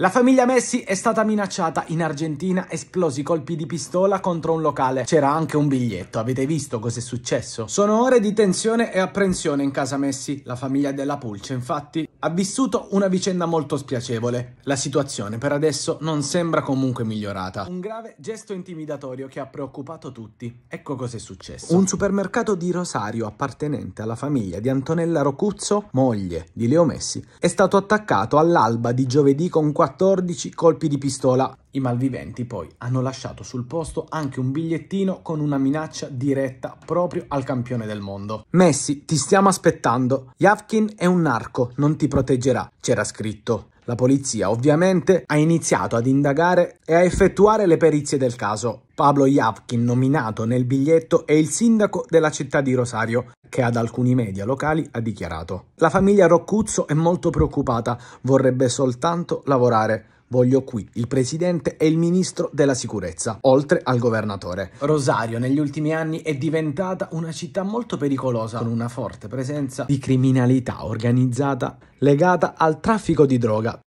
La famiglia Messi è stata minacciata in Argentina, esplosi colpi di pistola contro un locale. C'era anche un biglietto, avete visto cos'è successo? Sono ore di tensione e apprensione in casa Messi. La famiglia della Pulce, infatti, ha vissuto una vicenda molto spiacevole. La situazione per adesso non sembra comunque migliorata. Un grave gesto intimidatorio che ha preoccupato tutti. Ecco cos'è successo. Un supermercato di Rosario appartenente alla famiglia di Antonella Rocuzzo, moglie di Leo Messi, è stato attaccato all'alba di giovedì con quattro 14 colpi di pistola. I malviventi poi hanno lasciato sul posto anche un bigliettino con una minaccia diretta proprio al campione del mondo. Messi, ti stiamo aspettando. Yavkin è un narco, non ti proteggerà, c'era scritto. La polizia ovviamente ha iniziato ad indagare e a effettuare le perizie del caso. Pablo Yapkin, nominato nel biglietto, è il sindaco della città di Rosario, che ad alcuni media locali ha dichiarato. La famiglia Roccuzzo è molto preoccupata, vorrebbe soltanto lavorare. Voglio qui il presidente e il ministro della sicurezza, oltre al governatore. Rosario negli ultimi anni è diventata una città molto pericolosa con una forte presenza di criminalità organizzata legata al traffico di droga